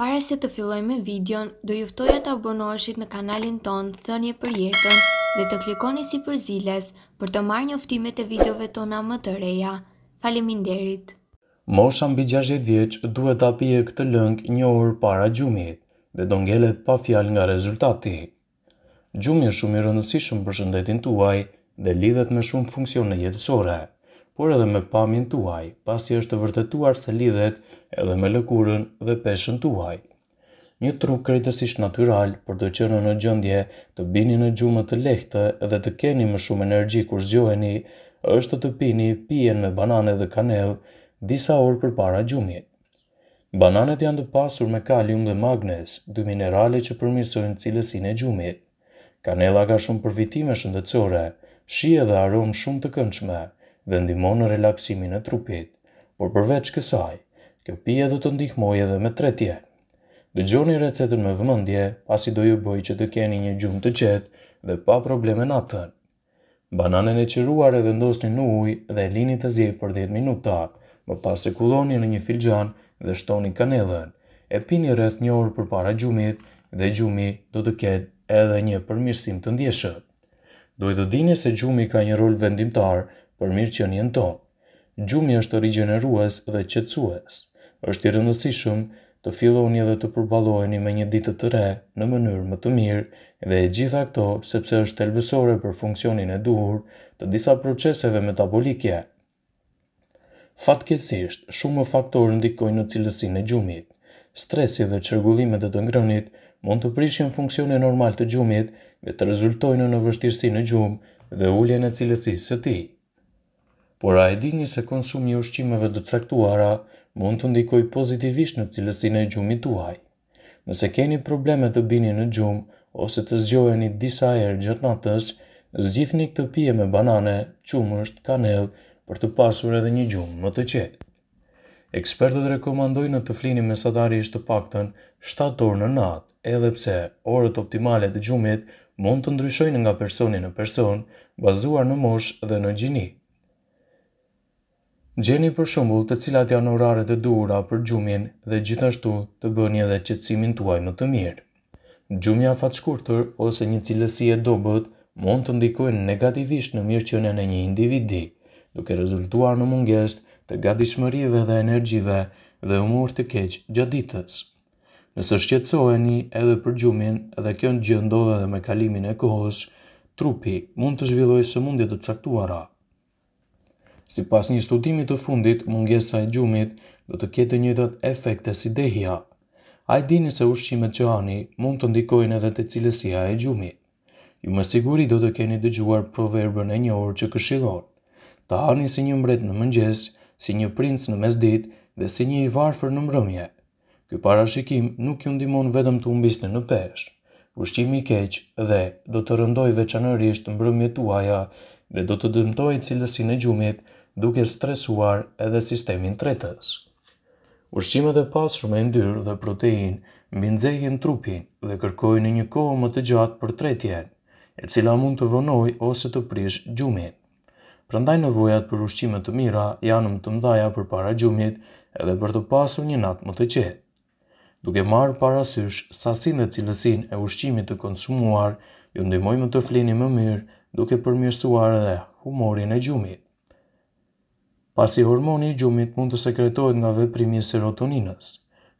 Para se të filloj me videon, do juftoja të abonoheshit në kanalin ton Thënje për jetën dhe të klikoni si për ziles për të marrë njoftimet e videove tona më të reja. Faleminderit! Mosha mbi 60 vjeq duhet të apie këtë lëng një orë para gjumit dhe do ngelet pa fjal nga rezultati. Gjumi është shumë i rëndësishëm për shëndetin tuaj dhe lidhet me shumë funksione jetësore por edhe me pamin të uaj, pasi është të vërtetuar se lidhet edhe me lëkurën dhe peshen të uaj. Një truk kretës ishtë natural, për të qënë në gjëndje të bini në gjumët të lehtë edhe të keni më shumë energji kur zgjoheni, është të pini pijen me banane dhe kanel disa orë për para gjumit. Bananet janë të pasur me kalium dhe magnes, dy minerale që përmirësojnë cilësin e gjumit. Kanela ka shumë përfitime shëndëcore, shie dhe aromë shumë të këndshme, dhe ndihmon në relaksimin e trupit, por përveç kësaj, kjo pije do të ndihmoj edhe me tretje. Dëgjoni recetën me vëmendje, pasi do ju bëj që të keni një gjumë të qetë dhe pa probleme natën. Bananën e qëruar e vendosni në ujë dhe e lini të zje për 10 minuta, më pas e kulloni në një filxan dhe shtoni kanelën, e pini rreth një orë për para gjumit dhe gjumi do të ketë edhe një përmirësim të ndjeshët. Dojë të dini se gjumi ka një rol vendimtar për mirë që njën tonë. Gjumi është rigjeneruas dhe qetsues. është i rëndësishëm të filloni edhe të përbalojni me një ditë të re në mënyrë më të mirë dhe e gjitha këto sepse është telbësore për funksionin e duhur të disa proceseve metabolike. Fatkesisht, shumë faktorë ndikojnë në cilësin e gjumit. Stresi dhe qërgullimet e të ngrënit mund të prishin funksionin normal të gjumit dhe të rezultojnë në vështirësi në gjumë dhe ulljen e cilësisë së tij por a e dini se konsumi i ushqimeve të caktuara mund të ndikoj pozitivisht në cilësinë e gjumit tuaj. Nëse keni probleme të bini në gjumë ose të zgjoheni disa herë gjatë natës, një këtë pije me banane, qumësht, kanell për të pasur edhe një gjumë më të qetë. Ekspertët rekomandojnë në të flini mesatarisht të paktën 7 orë në natë, edhe pse orët optimale të gjumit mund të ndryshojnë nga personi në person, bazuar në moshë dhe në gjinit. Gjeni për shumbull të cilat janë oraret e duhura për gjumin dhe gjithashtu të bëni edhe qëtësimin tuaj më të mirë. Gjumja fatëshkurtër ose një cilësi e dobët mund të ndikojnë negativisht në mirëqenjen e një individi, duke rezultuar në mungest të shmërive dhe energjive dhe humor të keq gjatë ditës. Nëse shqetësoheni edhe për gjumin dhe kjo në gjëndodhe dhe me kalimin e kohës, trupi mund të zhvilloj së mundit të caktuara – si pas një studimi të fundit, mungesa e gjumit do të kete njëtët efekte si dehja. A i dini se ushqimet që ani mund të ndikojnë edhe të cilësia e gjumit. Ju më siguri do të keni dëgjuar proverbën e një orë që këshilon. Ta ani si një mbret në mëngjes, si një princ në mesdit dhe si një i varfër në mërëmje. Ky parashikim nuk ju ndimon vetëm të umbiste në peshë ushqimi keq dhe do të rëndoj veçanërisht mbrëmjet tuaja dhe do të dëmtojë cilësinë e gjumit duke stresuar edhe sistemin tretës. Ushqimet e pasur me ndyrë dhe protein mbi nxehin trupin dhe kërkojnë një kohë më të gjatë për tretjen, e cila mund të vonojë ose të prish gjumin. Prandaj nevojat për ushqime të mira janë më të mëdha për para gjumit edhe për të pasur një natë më të qetë. Duke marrë parasysh sasinë dhe cilësinë e ushqimit të konsumuar, ju ndihmoj të flini më mirë duke përmjërsuar edhe humorin e gjumit. Pasi hormoni i gjumit mund të sekretohet nga veprimi serotoninës,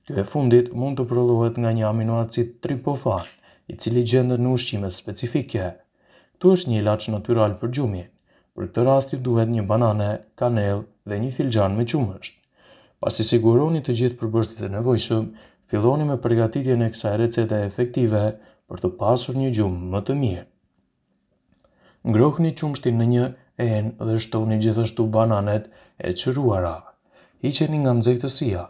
kjo e fundit mund të prodhohet nga një aminoacit tripofan, i cili gjendet në ushqimet specifike. Tu është një ilaç natyral për gjumin. Për këtë rast ju duhet një banane, kanel dhe një filxhan me qumësht. Pasi siguroni të gjithë përbërësit e nevojshëm, filloni me përgatitjen e kësaj recete efektive për të pasur një gjumë më të mirë ngrohni qumshtin në një enë dhe shtoni gjithashtu bananet e qëruara. Iqeni nga nëzëjtësia.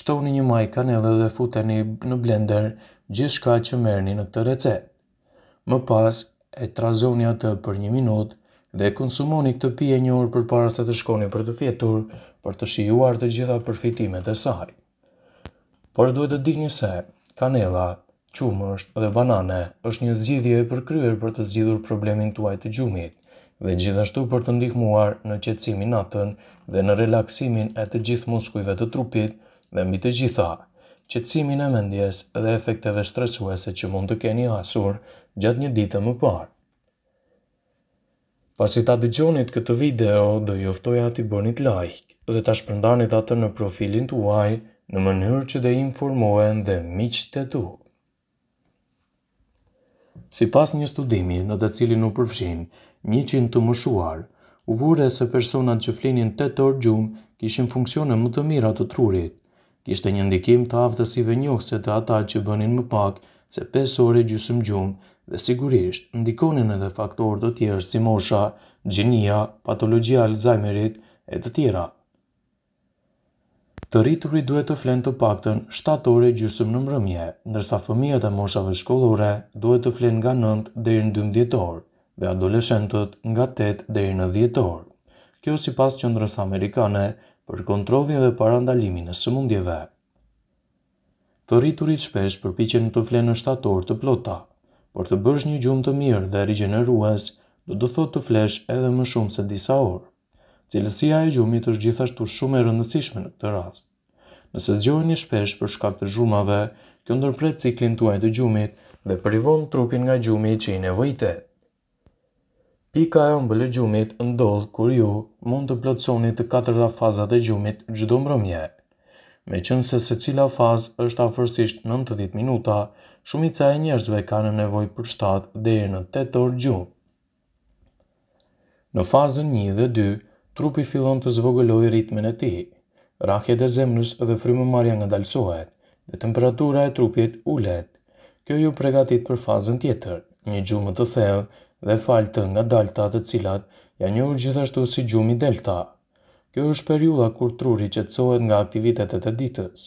Shtoni një maj kanelë dhe futeni në blender gjithë shka që merni në këtë recet. Më pas, e trazoni atë për një minut dhe konsumoni këtë pije një orë për para se të shkoni për të fjetur për të shijuar të gjitha përfitimet e saj. Por duhet të dini se kanela qumësht dhe banane është një zgjidhje e përkryer për të zgjidhur problemin tuaj të gjumit dhe gjithashtu për të ndihmuar në qetësimin natën dhe në relaksimin e të gjithë muskujve të trupit dhe mbi të gjitha qetësimin e mendjes dhe efekteve stresuese që mund të keni hasur gjatë një dite më parë. Pasi ta dëgjonit këtë video, do juftoja t'i bënit like dhe ta shpëndanit atë në profilin t'uaj në mënyrë që dhe informohen dhe miqtë të tu. Si pas një studimi në të cilin u përfshin, një qinë të mëshuar, u vure se personat që flinin 8 orë gjumë kishin funksione më të mira të trurit. Kishte një ndikim të aftësive njohse të ata që bënin më pak se 5 orë gjusëm gjumë dhe sigurisht ndikonin edhe faktorë të tjerë si mosha, gjinia, patologjia Alzheimerit e të tjera. Të rriturri duhet të flenë të paktën 7 ore gjysëm në mbrëmje, ndërsa fëmijët e moshave shkollore duhet të flenë nga 9 deri në 12 orë dhe adoleshentët nga 8 deri në 10 orë. Kjo si pas qëndrës amerikane për kontrolin dhe parandalimin e sëmundjeve. Të rriturit shpesh përpichen të flenë në orë të plota, por të bërsh një gjumë të mirë dhe rigenerues, do të thot të flesh edhe më shumë se disa orë. Cilësia e gjumit është gjithashtu shumë e rëndësishme në këtë rast. Nëse zgjohen një shpesh për shkak të gjumave, kjo ndërpret ciklin tuaj të gjumit dhe privon trupin nga gjumi që i nevojte. Pika e e gjumit ndodhë kur ju mund të plotësoni të katërda fazat e gjumit gjdo mbrëmje. Me qënë se se cila faz është afërsisht 90 minuta, shumica e njerëzve ka në nevoj për 7 dhe e në 8 orë gjumë. Në fazën 1 dhe Trupi fillon të zvogëlojë ritmin e tij. Rrahjet e zemrës dhe frymëmarrja ngadalësohet dhe temperatura e trupit ulet. Kjo ju përgatit për fazën tjetër, një gjumë të thellë dhe fal të ngadalta, të cilat janë një gjithashtu si gjumi delta. Kjo është periudha kur truri qetësohet nga aktivitetet e ditës.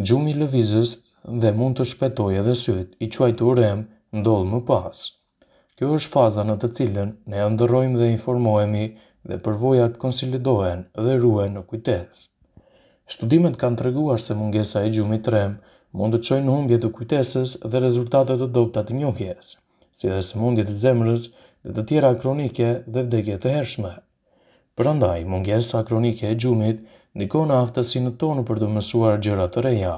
Gjumi i dhe mund të shpetojë edhe syt i quajtur REM ndodh më pas. Kjo është faza në të cilën ne ndërrojmë dhe informohemi dhe përvojat konsilidohen dhe ruhen në kujtes. Studimet kanë treguar se mungesa e gjumit të rem mund të çojë në humbje të kujtesës dhe rezultate të dobta të njohjes, si dhe sëmundje të zemrës dhe të tjera kronike dhe vdekje të hershme. Prandaj, mungesa kronike e gjumit ndikon aftësinë tonë për të mësuar gjëra të reja,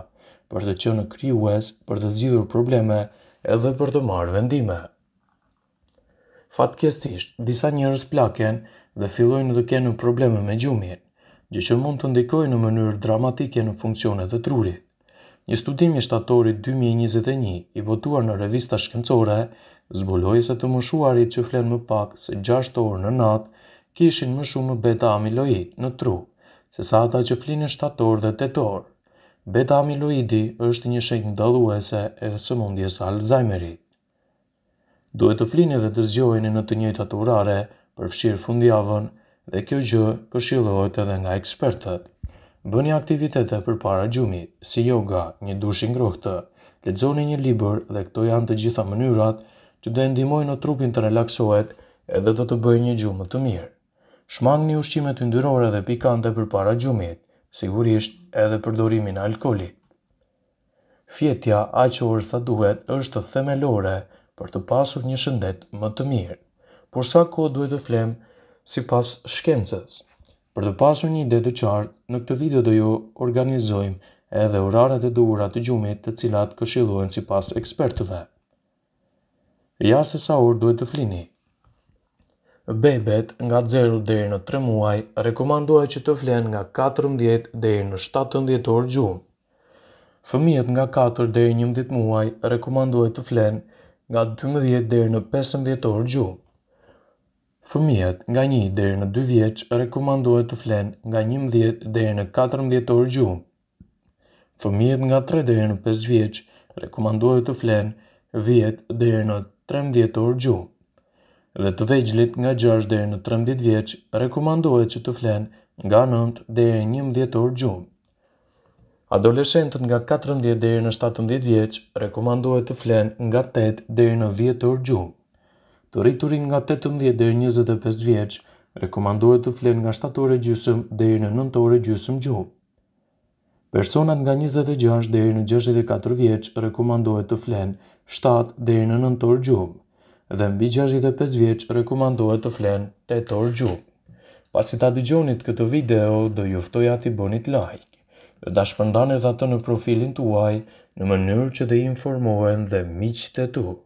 për të qenë krijues, për të zgjidhur probleme edhe për të marrë vendime. Fatkesisht, disa njerëz plaken dhe fillojnë të kenë probleme me gjumin, gjë që mund të ndikojë në mënyrë dramatike në funksionet e trurit. Një studim i shtatorit 2021 i botuar në revista shkencore zbuloi se të moshuarit që flen më pak se 6 orë në natë kishin më shumë beta amiloid në tru se sa ata që flinin 7 orë dhe 8 orë. Beta amiloidi është një shenjë ndalluese e sëmundjes së Alzheimerit duhet të flini dhe të zgjojni në të njëjtat orare, fshirë fundjavën, dhe kjo gjë këshillohet edhe nga ekspertët. Bëni aktivitete për para gjumi, si yoga, një dush i ngrohtë, lexoni një libër dhe këto janë të gjitha mënyrat që do të ndihmojnë trupin të relaksohet edhe do të bëjë një gjumë të mirë. Shmangni ushqime të ndyrore dhe pikante për para gjumit, sigurisht edhe përdorimin e alkoolit. Fjetja aq sa duhet është themelore për të pasur një shëndet më të mirë. Por sa kohë duhet të flem si pas shkencës? Për të pasur një ide të qartë, në këtë video do ju organizojmë edhe orarët e duhurat të gjumit të cilat këshilohen si pas ekspertëve. Ja se sa orë duhet të flini. Bebet nga 0 dhe në 3 muaj rekomandohet që të flen nga 14 dhe në 17 orë gjumë. Fëmijët nga 4 dhe 11 muaj rekomandohet të flen nga nga 12 deri në 15 orë gjuhë. Fëmijët nga 1 deri në 2 vjeç rekomandohet të flenë nga 11 deri në 14 orë gjuhë. Fëmijët nga 3 deri në 5 vjeç rekomandohet të flenë 10 deri në 13 orë gjuhë. Dhe të vegjlit nga 6 deri në 13 vjeç rekomandohet që të flenë nga 9 deri në 11 orë gjuhë. Adoleshentët nga 14 deri në 17 vjeç rekomandohet të flenë nga 8 deri në 10 orë gjumë. Të rriturin nga 18 deri 25 vjeç rekomandohet të flenë nga 7 orë gjysmë deri në 9 orë gjusëm gjumë. Personat nga 26 deri në 64 vjeç rekomandohet të flenë 7 deri në 9 orë gjumë dhe mbi 65 vjeç rekomandohet të flenë 8 orë gjumë. Pasi ta dëgjonit këtë video, do juftoj atë bonit like dhe da dhe atë në profilin të uaj në mënyrë që dhe informohen dhe miqët e tukë.